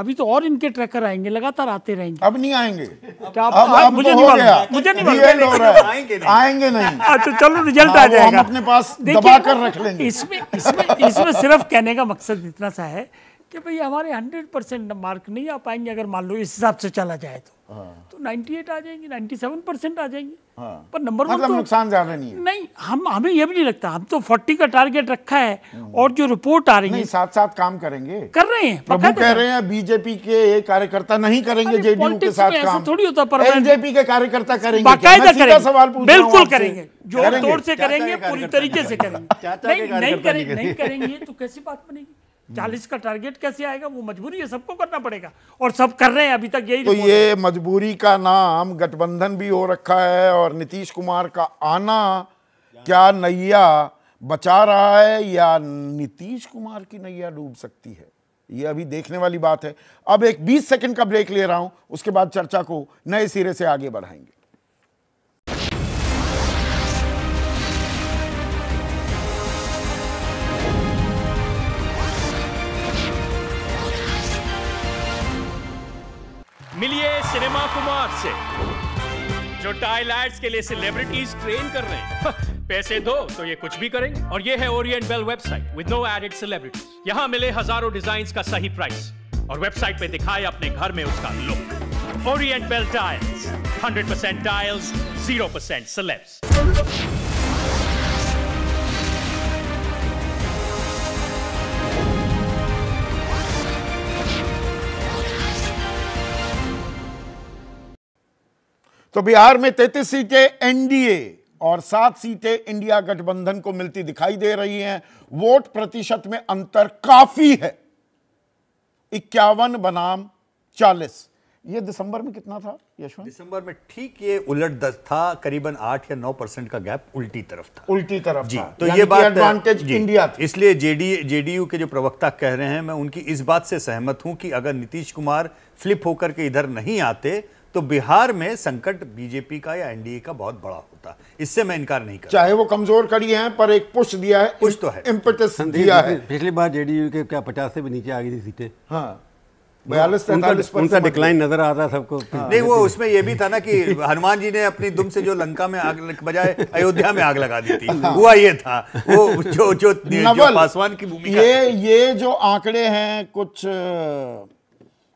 अभी तो और इनके ट्रैकर आएंगे लगातार आते रहेंगे अब नहीं आएंगे अब, अब, अब मुझे तो नहीं मालूम मुझे नहीं मालूम आएंगे नहीं अच्छा चलो रिजल्ट आ जाएगा अपने पास दबा कर रख लेंगे इसमें इसमें इसमें सिर्फ कहने का मकसद इतना सा है कि भाई हमारे 100 परसेंट मार्क नहीं आ पाएंगे अगर मान लो इस हिसाब से चला जाए तो हाँ। तो 98 आ जाएंगे 97 परसेंट आ जाएंगे हाँ। पर नंबर मतलब तो, नुकसान ज्यादा नहीं है। नहीं हम हमें यह भी नहीं लगता हम तो 40 का टारगेट रखा है हम्म। और जो रिपोर्ट आ रही है साथ साथ काम करेंगे कर रहे हैं प्रभु कह रहे हैं बीजेपी के एक कार्यकर्ता नहीं करेंगे जेडीयू के साथ काम थोड़ी होता पर बीजेपी के कार्यकर्ता करेंगे सवाल बिल्कुल करेंगे जोर तोड़ से करेंगे पूरी तरीके से करेंगे नहीं करेंगे तो कैसी बात बनेगी चालीस का टारगेट कैसे आएगा वो मजबूरी है सबको करना पड़ेगा और सब कर रहे हैं अभी तक यही तो ये मजबूरी का नाम गठबंधन भी हो रखा है और नीतीश कुमार का आना क्या नैया बचा रहा है या नीतीश कुमार की नैया डूब सकती है ये अभी देखने वाली बात है अब एक 20 सेकंड का ब्रेक ले रहा हूं उसके बाद चर्चा को नए सिरे से आगे बढ़ाएंगे मिलिए सिनेमा कुमार से जो टाइलाइट्स के लिए सेलिब्रिटीज ट्रेन कर रहे हैं पैसे दो तो ये कुछ भी करेंगे और ये है Orient Bell website with no added celebrities यहाँ मिले हजारों डिजाइन का सही प्राइस और वेबसाइट पे दिखाए अपने घर में उसका look Orient Bell tiles 100% tiles 0% celebs तो बिहार में तैतीस सीटें एनडीए और सात सीटें इंडिया गठबंधन को मिलती दिखाई दे रही हैं वोट प्रतिशत में अंतर काफी है इक्यावन बनाम चालीस ये दिसंबर में कितना था यशवंत दिसंबर में ठीक ये उलट दस था करीबन आठ या नौ परसेंट का गैप उल्टी तरफ था उल्टी तरफ जी था। तो ये बात एडवांटेज इंडिया थी इसलिए जेडी जेडीयू के जो प्रवक्ता कह रहे हैं मैं उनकी इस बात से सहमत हूं कि अगर नीतीश कुमार फ्लिप होकर के इधर नहीं आते तो बिहार में संकट बीजेपी का या एनडीए का बहुत बड़ा होता इससे मैं इनकार नहीं कर चाहे वो कमजोर कड़ी है पर एक पुश दिया है पुश तो है इम्पटस दिया है पिछली बार जेडीयू के क्या पचास से भी नीचे आ गई थी सीटें हाँ उनका डिक्लाइन नजर आ रहा सबको हाँ। नहीं वो उसमें ये भी था ना कि हनुमान जी ने अपनी दुम से जो लंका में आग बजाय अयोध्या में आग लगा दी थी हाँ। हुआ ये था वो जो जो, जो पासवान की भूमिका ये ये जो आंकड़े हैं कुछ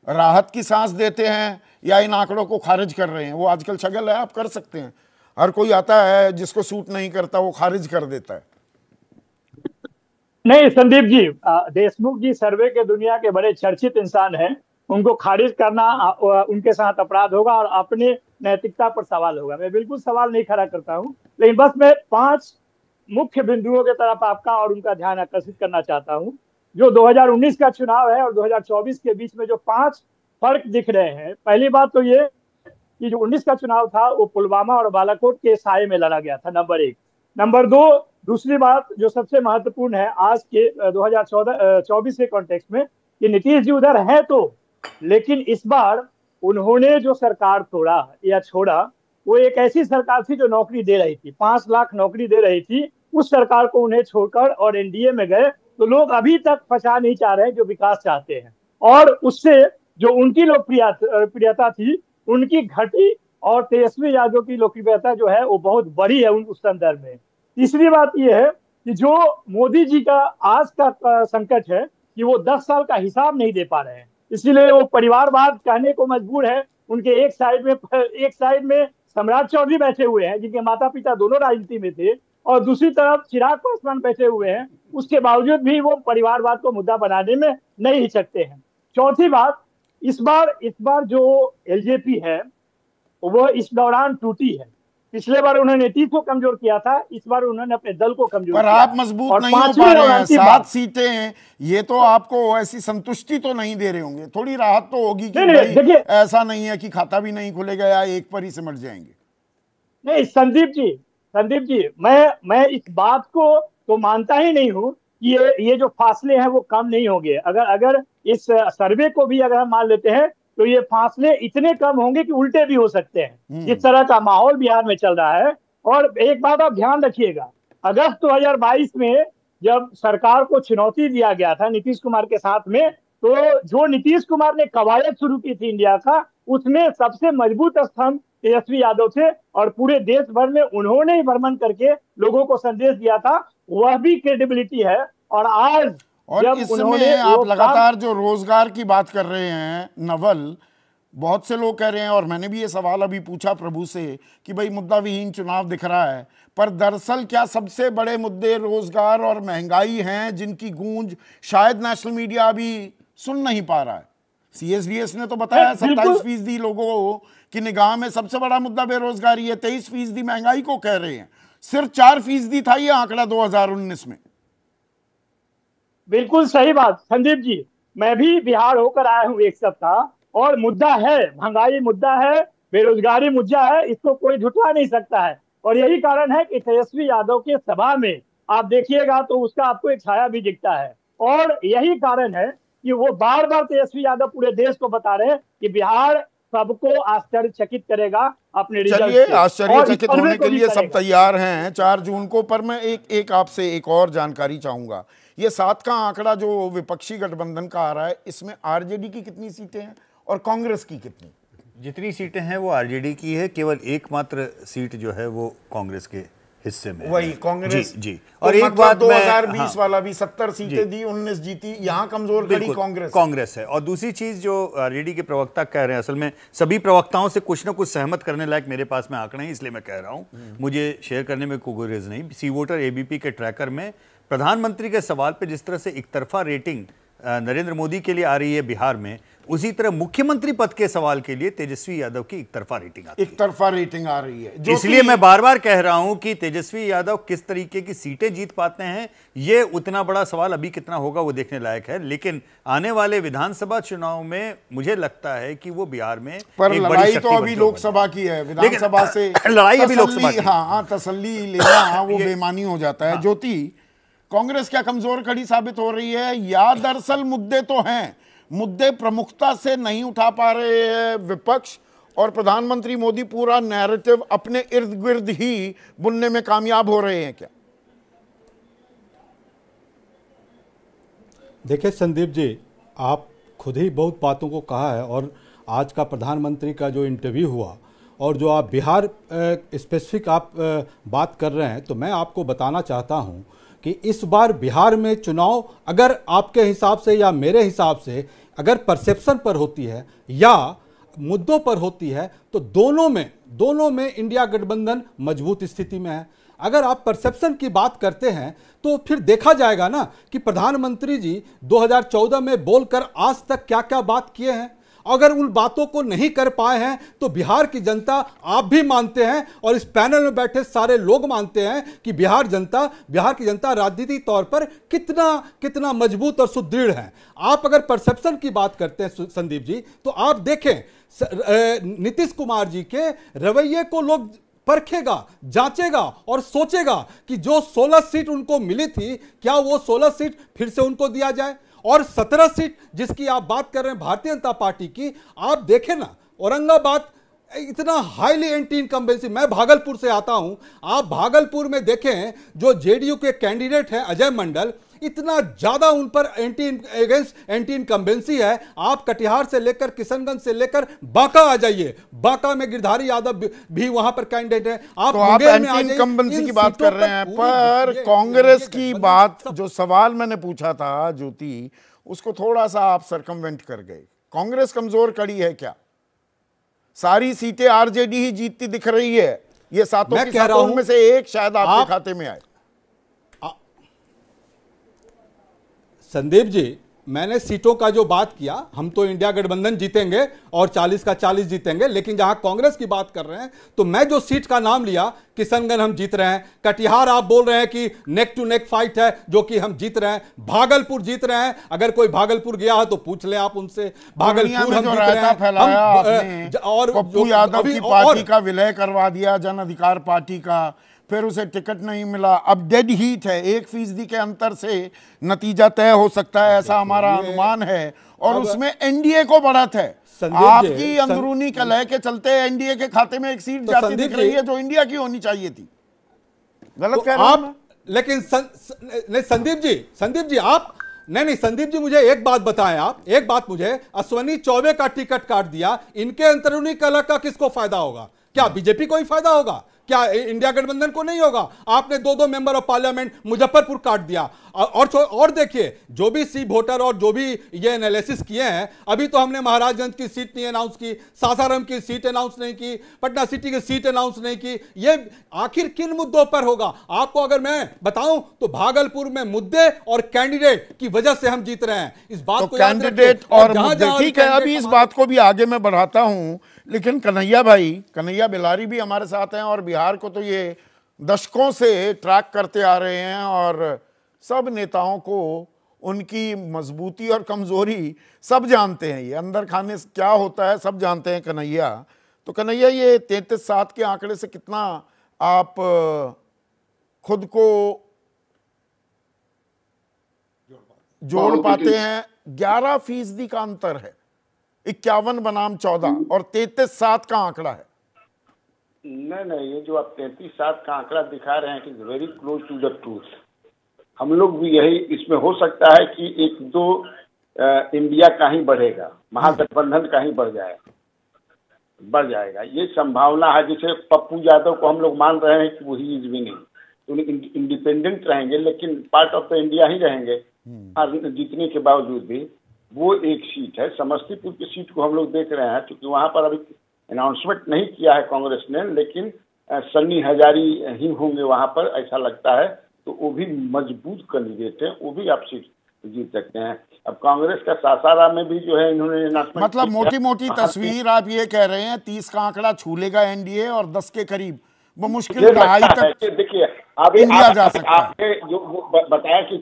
राहत की सांस देते हैं या इन आंकड़ों को खारिज कर रहे हैं वो आजकल शगल है आप कर सकते हैं हर कोई आता है जिसको सूट नहीं करता वो खारिज कर देता है नहीं संदीप जी देशमुख जी सर्वे के दुनिया के बड़े चर्चित इंसान हैं उनको खारिज करना उनके साथ अपराध होगा और अपने नैतिकता पर सवाल होगा मैं बिल्कुल सवाल नहीं खड़ा करता हूँ लेकिन बस मैं पांच मुख्य बिंदुओं की तरफ आपका और उनका ध्यान आकर्षित करना चाहता हूँ जो 2019 का चुनाव है और 2024 के बीच में जो पांच फर्क दिख रहे हैं पहली बात तो ये कि जो 19 का चुनाव था वो पुलवामा और बालाकोट के साय में लड़ा गया था नंबर एक नंबर दो दूसरी बात जो सबसे महत्वपूर्ण है आज के 2014 चौबीस के कॉन्टेक्स में कि नीतीश जी उधर है तो लेकिन इस बार उन्होंने जो सरकार तोड़ा या छोड़ा वो एक ऐसी सरकार थी जो नौकरी दे रही थी पांच लाख नौकरी दे रही थी उस सरकार को उन्हें छोड़कर और एनडीए में गए तो लोग अभी तक फंसा नहीं चाह रहे हैं जो विकास चाहते हैं और उससे जो उनकी लोकप्रियता थी उनकी घटी और तेजस्वी यादव की लोकप्रियता जो है वो बहुत बड़ी है उस संदर्भ में तीसरी बात यह है कि जो मोदी जी का आज का संकट है कि वो दस साल का हिसाब नहीं दे पा रहे हैं इसीलिए वो परिवारवाद कहने को मजबूर है उनके एक साइड में एक साइड में सम्राट चौधरी बैठे हुए हैं जिनके माता पिता दोनों राजनीति में थे और दूसरी तरफ चिराग पासवान बैठे हुए हैं उसके बावजूद भी वो परिवारवाद को मुद्दा बनाने में नहीं हिचकते हैं चौथी बात इस बार इस बार जो एलजेपी है वो इस दौरान टूटी है पिछले बार उन्होंने नीतीश को कमजोर किया था इस बार उन्होंने अपने दल को कमजोर पर आप मजबूत नहीं हो पा रहे हैं सात सीटें हैं ये तो आपको ऐसी संतुष्टि तो नहीं दे रहे होंगे थोड़ी राहत तो होगी कि नहीं, नहीं, ऐसा नहीं है कि खाता भी नहीं खुलेगा या एक पर ही सिमट जाएंगे नहीं संदीप जी संदीप जी मैं मैं इस बात को तो मानता ही नहीं हूँ कि ये ये जो फासले हैं वो कम नहीं होंगे अगर अगर इस सर्वे को भी अगर हम मान लेते हैं तो ये फासले इतने कम होंगे कि उल्टे भी हो सकते हैं हम्म। इस तरह का माहौल बिहार में चल रहा है और एक बात आप ध्यान रखिएगा अगस्त 2022 में जब सरकार को चुनौती दिया गया था नीतीश कुमार के साथ में तो जो नीतीश कुमार ने कवायद शुरू की थी इंडिया का उसमें सबसे मजबूत स्तंभ तेजस्वी यादव थे और पूरे देश भर में उन्होंने ही भ्रमण करके लोगों को संदेश दिया था वह भी क्रेडिबिलिटी है और आज और इसमें आप लगातार जो रोजगार की बात कर रहे हैं नवल बहुत से लोग कह रहे हैं और मैंने भी ये सवाल अभी पूछा प्रभु से कि भाई मुद्दा विहीन चुनाव दिख रहा है पर दरअसल क्या सबसे बड़े मुद्दे रोजगार और महंगाई हैं जिनकी गूंज शायद नेशनल मीडिया अभी सुन नहीं पा रहा है सीएसबीएस ने तो बताया सत्ताईस फीसदी लोगों की निगाह में सबसे बड़ा मुद्दा बेरोजगारी है तेईस फीसदी महंगाई को कह रहे हैं सिर्फ चार फीसदी था ये आंकड़ा 2019 में बिल्कुल सही बात संदीप जी मैं भी बिहार होकर आया हूँ एक सप्ताह और मुद्दा है महंगाई मुद्दा है बेरोजगारी मुद्दा है इसको कोई झुठला नहीं सकता है और यही कारण है कि तेजस्वी यादव के सभा में आप देखिएगा तो उसका आपको एक छाया भी दिखता है और यही कारण है कि वो बार बार तेजस्वी तो यादव पूरे देश को बता रहे हैं कि बिहार सबको आश्चर्यचकित करेगा अपने चलिए आश्चर्यचकित होने के लिए सब तैयार हैं चार जून को पर मैं एक एक आपसे एक और जानकारी चाहूंगा ये सात का आंकड़ा जो विपक्षी गठबंधन का आ रहा है इसमें आरजेडी की कितनी सीटें हैं और कांग्रेस की कितनी जितनी सीटें हैं वो आरजेडी की है केवल एकमात्र सीट जो है वो कांग्रेस के हिस्से में वही कांग्रेस जी, जी और एक मतलब बात दो हजार बीस हाँ। वाला भी सत्तर सीटें दी उन्नीस जीती यहाँ कमजोर खड़ी कांग्रेस कांग्रेस है और दूसरी चीज जो रेडी के प्रवक्ता कह रहे हैं असल में सभी प्रवक्ताओं से कुछ ना कुछ सहमत करने लायक मेरे पास में आंकड़े हैं इसलिए मैं कह रहा हूँ हम्म। मुझे शेयर करने में कोई गुरेज नहीं सी वोटर एबीपी के ट्रैकर में प्रधानमंत्री के सवाल पर जिस तरह से एक तरफा रेटिंग नरेंद्र मोदी के लिए आ रही है बिहार में उसी तरह मुख्यमंत्री पद के सवाल के लिए तेजस्वी यादव की एक तरफा रेटिंग आ एक तरफा रेटिंग आ रही है इसलिए मैं बार बार कह रहा हूं कि तेजस्वी यादव किस तरीके की सीटें जीत पाते हैं ये उतना बड़ा सवाल अभी कितना होगा वो देखने लायक है लेकिन आने वाले विधानसभा चुनाव में मुझे लगता है कि वो बिहार में पर लड़ाई तो अभी लोकसभा की है विधानसभा से लड़ाई अभी लोकसभा हाँ, हाँ, तसली लेना हाँ, वो बेमानी हो जाता है ज्योति कांग्रेस क्या कमजोर कड़ी साबित हो रही है या दरअसल मुद्दे तो हैं मुद्दे प्रमुखता से नहीं उठा पा रहे हैं विपक्ष और प्रधानमंत्री मोदी पूरा नैरेटिव अपने इर्द गिर्द ही बुनने में कामयाब हो रहे हैं क्या देखिए संदीप जी आप खुद ही बहुत बातों को कहा है और आज का प्रधानमंत्री का जो इंटरव्यू हुआ और जो आप बिहार स्पेसिफिक आप बात कर रहे हैं तो मैं आपको बताना चाहता हूं कि इस बार बिहार में चुनाव अगर आपके हिसाब से या मेरे हिसाब से अगर परसेप्शन पर होती है या मुद्दों पर होती है तो दोनों में दोनों में इंडिया गठबंधन मजबूत स्थिति में है अगर आप परसेप्शन की बात करते हैं तो फिर देखा जाएगा ना कि प्रधानमंत्री जी 2014 में बोलकर आज तक क्या क्या बात किए हैं अगर उन बातों को नहीं कर पाए हैं तो बिहार की जनता आप भी मानते हैं और इस पैनल में बैठे सारे लोग मानते हैं कि बिहार जनता बिहार की जनता राजनीतिक तौर पर कितना कितना मजबूत और सुदृढ़ है आप अगर परसेप्शन की बात करते हैं संदीप जी तो आप देखें नीतीश कुमार जी के रवैये को लोग परखेगा जांचेगा और सोचेगा कि जो 16 सीट उनको मिली थी क्या वो 16 सीट फिर से उनको दिया जाए और 17 सीट जिसकी आप बात कर रहे हैं भारतीय जनता पार्टी की आप देखें ना औरंगाबाद इतना हाईली एंटी इनकम्बेंसी मैं भागलपुर से आता हूं आप भागलपुर में देखें जो जेडीयू के कैंडिडेट हैं अजय मंडल इतना ज़्यादा उन पर एंटी अगेंस्ट एंटी इनकम्बेंसी है आप कटिहार से लेकर किशनगंज से लेकर बाका आ जाइए बाका में गिरधारी यादव भी वहां पर कैंडिडेट है आप, तो आप एंटी इनकम्बेंसी की बात कर रहे हैं पर कांग्रेस की बात जो सवाल मैंने पूछा था ज्योति उसको थोड़ा सा आप सरकमवेंट कर गए कांग्रेस कमजोर कड़ी है क्या सारी सीटें आरजेडी ही जीतती दिख रही है ये सातों की सातों में से एक शायद आपके आप, खाते में आए संदीप जी मैंने सीटों का जो बात किया हम तो इंडिया गठबंधन जीतेंगे और 40 का 40 जीतेंगे लेकिन जहां कांग्रेस की बात कर रहे हैं तो मैं जो सीट का नाम लिया किशनगंज हम जीत रहे हैं कटिहार आप बोल रहे हैं कि नेक टू नेक फाइट है जो कि हम जीत रहे हैं भागलपुर जीत रहे हैं अगर कोई भागलपुर गया है तो पूछ ले आप उनसे भागलपुर हम जीत रहे हैं हम, और यादव की पार्टी का विलय करवा दिया जन अधिकार पार्टी का फिर उसे टिकट नहीं मिला अब डेड हीट है एक फीसदी के अंतर से नतीजा तय हो सकता है ऐसा हमारा अनुमान है और उसमें एनडीए को बढ़त है आपकी अंदरूनी कलह के चलते एनडीए के खाते में एक सीट तो जाती दिख रही है जो इंडिया की होनी चाहिए थी गलत तो कह रहे हैं लेकिन नहीं संदीप जी संदीप जी आप नहीं नहीं संदीप जी मुझे एक बात बताएं आप एक बात मुझे अश्वनी चौबे का टिकट काट दिया इनके अंतरूनी कला का किसको फायदा होगा क्या हाँ। बीजेपी को ही फायदा होगा क्या इंडिया गठबंधन को नहीं होगा आपने दो दो मेंबर ऑफ पार्लियामेंट मुजफ्फरपुर काट दिया और और देखिए जो भी सी वोटर और जो भी ये एनालिसिस किए हैं अभी तो हमने महाराजगंज की सीट नहीं अनाउंस की सासाराम की सीट अनाउंस नहीं की पटना सिटी की सीट अनाउंस नहीं की ये आखिर किन मुद्दों पर होगा आपको अगर मैं बताऊं तो भागलपुर में मुद्दे और कैंडिडेट की वजह से हम जीत रहे हैं इस बात तो को कैंडिडेट और ठीक है अभी इस बात को भी आगे मैं बढ़ाता हूं लेकिन कन्हैया भाई कन्हैया बिलारी भी हमारे साथ हैं और बिहार को तो ये दशकों से ट्रैक करते आ रहे हैं और सब नेताओं को उनकी मजबूती और कमज़ोरी सब जानते हैं ये अंदर खाने से क्या होता है सब जानते हैं कन्हैया तो कन्हैया ये तैंतीस सात के आंकड़े से कितना आप खुद को जोड़ पाते हैं ग्यारह फीसदी का अंतर है इक्यावन बनाम चौदह हम्म। और तैतीस सात का आंकड़ा है नहीं नहीं ये जो आप तैतीस सात का आंकड़ा दिखा रहे हैं is very close to the truth हम लोग भी यही इसमें हो सकता है कि एक दो आ, इंडिया का ही बढ़ेगा महागठबंधन का ही बढ़ जाएगा बढ़ जाएगा ये संभावना है जैसे पप्पू यादव को हम लोग मान रहे हैं कि वो ही इज विनिंग इंडिपेंडेंट रहेंगे लेकिन पार्ट ऑफ द इंडिया ही रहेंगे हम्म। जीतने के बावजूद भी वो एक सीट है समस्तीपुर की सीट को हम लोग देख रहे हैं क्योंकि वहां पर अभी अनाउंसमेंट नहीं किया है कांग्रेस ने लेकिन सन्नी हजारी ही होंगे वहां पर ऐसा लगता है तो वो भी मजबूत कैंडिडेट है वो भी आप सीट जीत सकते हैं अब कांग्रेस का सासाराम में भी जो है इन्होंने मतलब मोटी मोटी हाँ, तस्वीर आप ये कह रहे हैं तीस का आंकड़ा छू लेगा एनडीए और दस के करीब वो मुश्किल देखिए अभी आपने जो बताया कि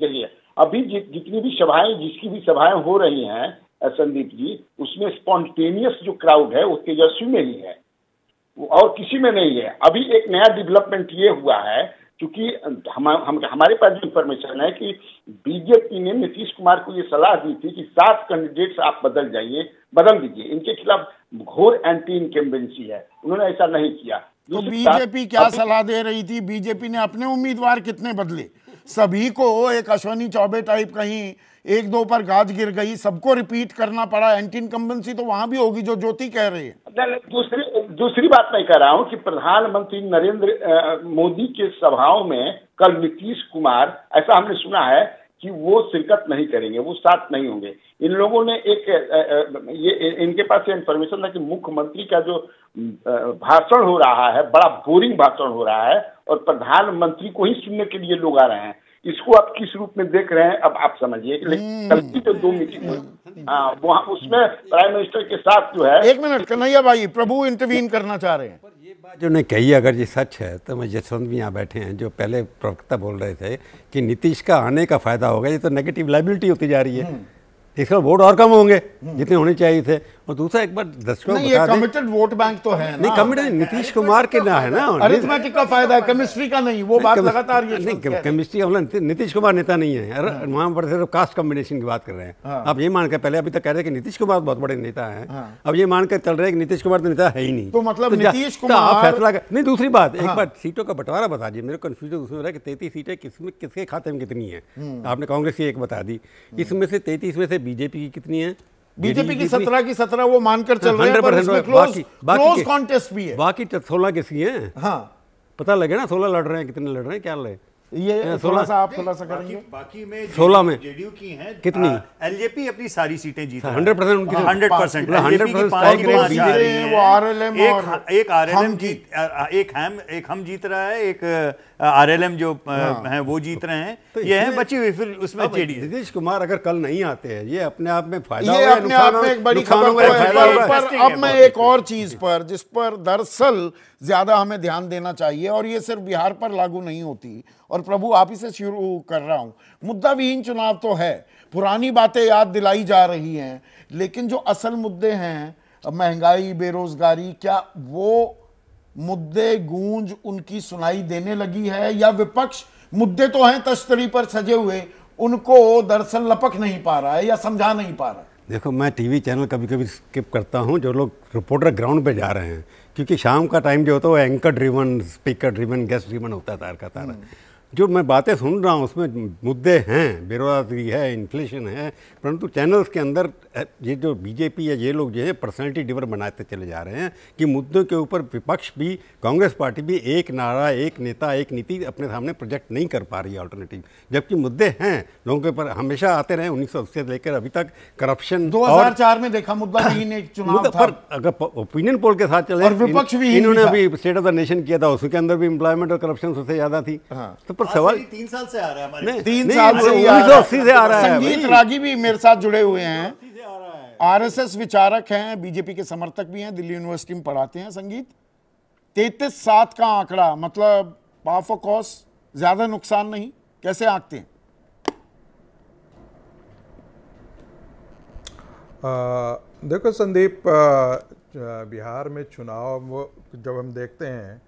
देखिए अभी जि, जितनी भी सभाएं जिसकी भी सभाएं हो रही हैं संदीप जी उसमें स्पॉन्टेनियस जो क्राउड है वो तेजस्वी में ही है और किसी में नहीं है अभी एक नया डेवलपमेंट ये हुआ है क्योंकि हम, हम हमारे पास जो इन्फॉर्मेशन है कि बीजेपी ने नीतीश कुमार को ये सलाह दी थी कि सात कैंडिडेट्स आप बदल जाइए बदल दीजिए इनके खिलाफ घोर एंटी इनकम्बेंसी है उन्होंने ऐसा नहीं किया तो बीजेपी क्या सलाह दे रही थी बीजेपी ने अपने उम्मीदवार कितने बदले सभी को एक अश्वनी चौबे टाइप कहीं एक दो पर गाज गिर गई सबको रिपीट करना पड़ा एंटी इनकम्बेंसी तो वहां भी होगी जो ज्योति कह रही है दूसरी दूसरी बात मैं कह रहा हूँ कि प्रधानमंत्री नरेंद्र मोदी के सभाओं में कल नीतीश कुमार ऐसा हमने सुना है कि वो शिरकत नहीं करेंगे वो साथ नहीं होंगे इन लोगों ने एक ये इनके पास इंफॉर्मेशन था कि मुख्यमंत्री का जो भाषण हो रहा है बड़ा बोरिंग भाषण हो रहा है और प्रधानमंत्री को ही सुनने के लिए लोग आ रहे हैं इसको आप किस रूप में देख रहे हैं अब आप समझिए हम्म। लेकिन कल की तो दो मीटिंग हुई हम्म। हाँ, वहाँ उसमें प्राइम मिनिस्टर के साथ जो है एक मिनट कन्हैया भाई प्रभु इंटरवीन करना चाह रहे हैं बात जो ने कही अगर ये सच है तो मैं जसवंत भी यहाँ बैठे हैं जो पहले प्रवक्ता बोल रहे थे कि नीतीश का आने का फायदा होगा ये तो नेगेटिव लाइबिलिटी होती जा रही है हम्म। इसका वोट और कम होंगे हम्म। जितने होने चाहिए थे और दूसरा एक बार दर्शकों को बता कमिटेड वोट बैंक तो है नहीं कमिटेड नीतीश कुमार के ना है ना अरिथमेटिक का फायदा है केमिस्ट्री का नहीं वो बात लगातार ये नहीं केमिस्ट्री वाला नीतीश कुमार नेता नहीं है वहां पर सिर्फ कास्ट कॉम्बिनेशन की बात कर रहे हैं हाँ। आप ये मानकर पहले अभी तक कह रहे कि नीतीश कुमार बहुत बड़े नेता है हाँ। अब ये मानकर चल रहे हैं कि नीतीश कुमार तो नेता है ही नहीं तो मतलब तो नीतीश तो कुमार फैसला नहीं दूसरी बात एक हाँ। बार सीटों का बंटवारा बता दिए मेरे कन्फ्यूजन उसमें हो रहा है कि तैतीस सीटें किसमें किसके खाते में कितनी है हम्म। आपने कांग्रेस की एक बता दी हम्म। इसमें से तैतीस में से बीजेपी की कितनी है बीजेपी की सत्रह की सत्रह वो मानकर चल रहे हैं क्लोज कॉन्टेस्ट भी है बाकी सोलह किसकी है हाँ। पता लगे ना सोलह लड़ रहे हैं कितने लड़ रहे हैं क्या लड़ ये थोड़ा सा आप थोड़ा सा करेंगे बाकी में सोलह में जेडीयू की हैं कितनी एलजेपी अपनी सारी सीटें जीत हंड्रेड परसेंट उनकी हाँ, हंड्रेड परसेंट हंड्रेड परसेंट वो आरएलएम एक आरएलएम जीत एक हम एक हम जीत रहा है एक आरएलएम जो हाँ। हैं वो जीत रहे हैं तो ये हैं बची हुई फिर उसमें चेड़ी नीतीश कुमार अगर कल नहीं आते हैं ये अपने आप में फायदा एक अब मैं एक और चीज पर जिस पर दरअसल ज्यादा हमें ध्यान देना चाहिए और ये सिर्फ बिहार पर लागू नहीं होती और प्रभु आप ही से शुरू कर रहा हूं मुद्दा विहीन चुनाव तो है पुरानी बातें याद दिलाई जा रही हैं लेकिन जो असल मुद्दे हैं महंगाई बेरोजगारी क्या वो मुद्दे गूंज उनकी सुनाई देने लगी है या विपक्ष मुद्दे तो हैं तश्तरी पर सजे हुए उनको दरअसल लपक नहीं पा रहा है या समझा नहीं पा रहा है देखो मैं टीवी चैनल कभी कभी स्किप करता हूं जो लोग रिपोर्टर ग्राउंड पे जा रहे हैं क्योंकि शाम का टाइम जो होता है वो anchor driven speaker driven guest driven होता है तार का तारा जो मैं बातें सुन रहा हूँ उसमें मुद्दे हैं बेरोजगारी है इन्फ्लेशन है परंतु चैनल्स के अंदर ये जो बीजेपी या ये लोग जो है पर्सनैलिटी डिवर बनाते चले जा रहे हैं कि मुद्दों के ऊपर विपक्ष भी कांग्रेस पार्टी भी एक नारा एक नेता एक नीति अपने सामने प्रोजेक्ट नहीं कर पा रही है ऑल्टरनेटिव जबकि मुद्दे हैं लोगों के ऊपर हमेशा आते रहे उन्नीस से लेकर अभी तक करप्शन दो में देखा मुद्दा चुनाव पर अगर ओपिनियन पोल के साथ चले विपक्ष भी इन्होंने अभी स्टेट ऑफ द नेशन किया था उसके अंदर भी एम्प्लॉयमेंट और करप्शन सबसे ज़्यादा थी हाँ। तो पर सवाल तीन साल से आ रहा है तीन साल से उन्नीस सौ अस्सी से आ रहा है संगीत रागी भी मेरे साथ जुड़े हुए हैं आरएसएस विचारक हैं बीजेपी के समर्थक भी हैं दिल्ली यूनिवर्सिटी में पढ़ाते हैं संगीत तैतीस सात का आंकड़ा मतलब पाफ ऑफ कॉस ज्यादा नुकसान नहीं कैसे आंकते हैं देखो संदीप बिहार में चुनाव जब हम देखते हैं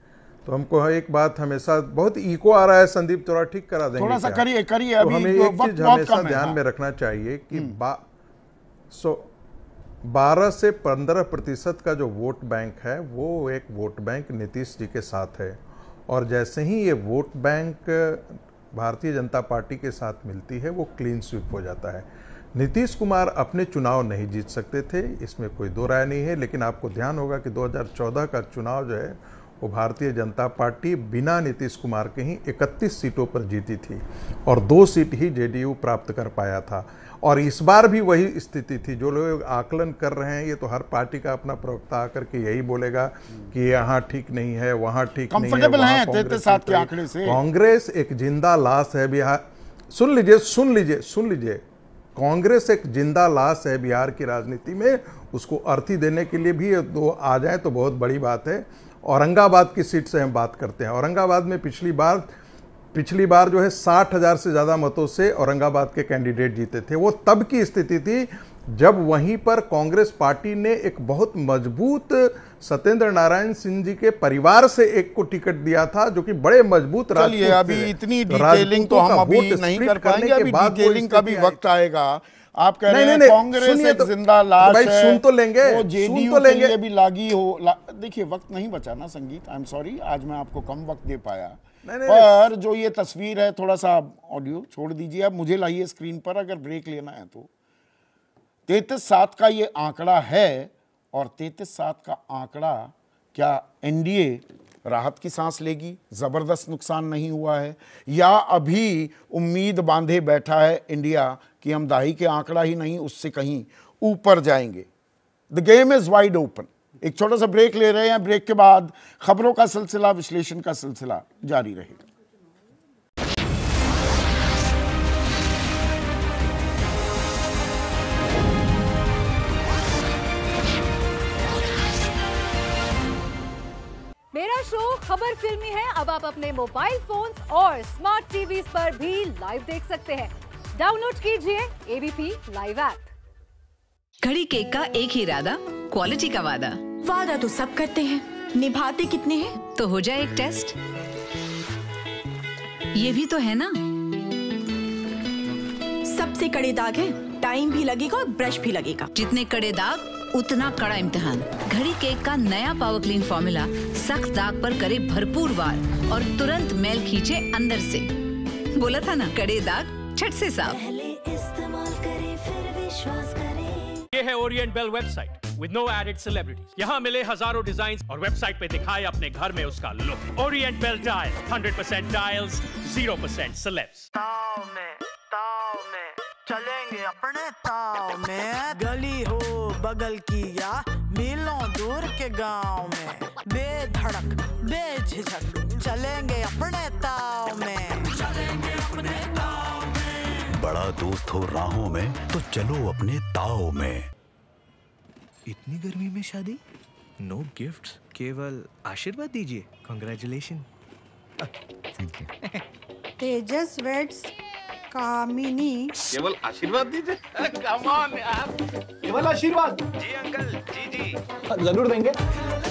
तो हमको हाँ, एक बात हमेशा बहुत इको आ रहा है संदीप थोड़ा ठीक करा देंगे थोड़ा सा करिए करिए तो हमें एक चीज हमेशा ध्यान में रखना चाहिए कि हम्म। सो बारह से पंद्रह प्रतिशत का जो वोट बैंक है वो एक वोट बैंक नीतीश जी के साथ है और जैसे ही ये वोट बैंक भारतीय जनता पार्टी के साथ मिलती है वो क्लीन स्वीप हो जाता है नीतीश कुमार अपने चुनाव नहीं जीत सकते थे इसमें कोई दो राय नहीं है लेकिन आपको ध्यान होगा कि 2014 का चुनाव जो है को भारतीय जनता पार्टी बिना नीतीश कुमार के ही 31 सीटों पर जीती थी और दो सीट ही जेडीयू प्राप्त कर पाया था और इस बार भी वही स्थिति थी जो लोग आकलन कर रहे हैं ये तो हर पार्टी का अपना प्रवक्ता आकर के यही बोलेगा कि यहाँ ठीक नहीं है वहाँ ठीक नहीं है, है कांग्रेस एक जिंदा लाश है बिहार सुन लीजिए सुन लीजिए सुन लीजिए कांग्रेस एक जिंदा लाश है बिहार की राजनीति में उसको अर्थी देने के लिए भी दो आ जाए तो बहुत बड़ी बात है औरंगाबाद की सीट से हम बात करते हैं औरंगाबाद में पिछली बार पिछली बार जो है साठ हज़ार से ज़्यादा मतों से औरंगाबाद के कैंडिडेट जीते थे वो तब की स्थिति थी जब वहीं पर कांग्रेस पार्टी ने एक बहुत मजबूत सत्येंद्र नारायण सिंह जी के परिवार से एक को टिकट दिया था जो कि बड़े मजबूत अभी इतनी डिटेलिंग तो हम अभी नहीं कर पाएंगे अभी डिटेलिंग का भी वक्त आएगा आप कह रहे हैं कांग्रेस एक तो, जिंदा तो लाश भाई सुन तो लेंगे वो जेडीयू तो लेंगे अभी लागी हो ला, देखिए वक्त नहीं बचा ना संगीत आई एम सॉरी आज मैं आपको कम वक्त दे पाया नहीं, नहीं, पर जो ये तस्वीर है थोड़ा सा ऑडियो छोड़ दीजिए आप मुझे लाइए स्क्रीन पर अगर ब्रेक लेना है तो तैतीस सात का ये आंकड़ा है और तैतीस सात का आंकड़ा क्या एनडीए राहत की सांस लेगी ज़बरदस्त नुकसान नहीं हुआ है या अभी उम्मीद बांधे बैठा है इंडिया कि हम दाही के आंकड़ा ही नहीं उससे कहीं ऊपर जाएंगे the game is wide open एक छोटा सा ब्रेक ले रहे हैं ब्रेक के बाद खबरों का सिलसिला विश्लेषण का सिलसिला जारी रहेगा मेरा शो खबर फिल्मी है अब आप अपने मोबाइल फोन और स्मार्ट टीवी पर भी लाइव देख सकते हैं डाउनलोड कीजिए एबीपी लाइव ऐप कड़ी केक का एक ही इरादा क्वालिटी का वादा वादा तो सब करते हैं निभाते कितने हैं तो हो जाए एक टेस्ट ये भी तो है ना सबसे कड़े दाग है टाइम भी लगेगा और ब्रश भी लगेगा जितने कड़े दाग उतना कड़ा इम्तिहान घड़ी केक का नया पावर क्लीन फॉर्मूला सख्त दाग पर करे भरपूर वार और तुरंत मैल खींचे अंदर से बोला था ना कड़े दाग छट से साफ ये है Orient Bell website with no added celebrities यहाँ मिले हजारों डिजाइन और वेबसाइट पे दिखाए अपने घर में उसका look Orient Bell tile hundred percent tiles zero percent celebs चलेंगे अपने ताव में गली हो बगल की या मिलों दूर के गांव में बेधड़क बेझिझक चलेंगे अपने ताव में चलेंगे अपने ताव में बड़ा दोस्त हो राहों में तो चलो अपने ताव में इतनी गर्मी में शादी नो no गिफ्ट्स केवल आशीर्वाद दीजिए कंग्रेचुलेशन तेजस वेट्स कामिनी केवल आशीर्वाद दीजिए कमान यार केवल आशीर्वाद जी अंकल जी जी हाँ, जरूर देंगे